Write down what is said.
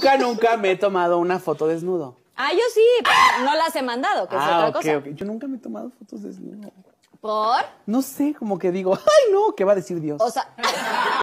nunca, nunca me he tomado una foto desnudo. Ah, yo sí, pero no las he mandado, que es ah, otra cosa. Yo nunca me he tomado fotos desnudo. ¿Por? No sé, como que digo, ay no, ¿qué va a decir Dios? O sea.